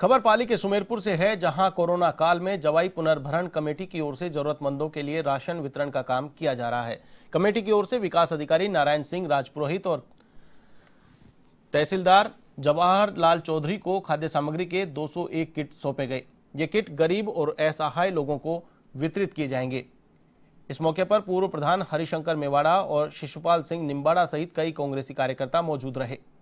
खबर पाली के सुमेरपुर से है जहां कोरोना काल में जवाई पुनर्भरण कमेटी की ओर से जरूरतमंदों के लिए राशन वितरण का काम किया जा रहा है कमेटी की ओर से विकास अधिकारी नारायण सिंह राजपुरोहित और तहसीलदार जवाहरलाल चौधरी को खाद्य सामग्री के 201 किट सौंपे गए ये किट गरीब और असहाय लोगों को वितरित किए जाएंगे इस मौके पर पूर्व प्रधान हरिशंकर मेवाड़ा और शिशुपाल सिंह निम्बाड़ा सहित कई कांग्रेसी कार्यकर्ता मौजूद रहे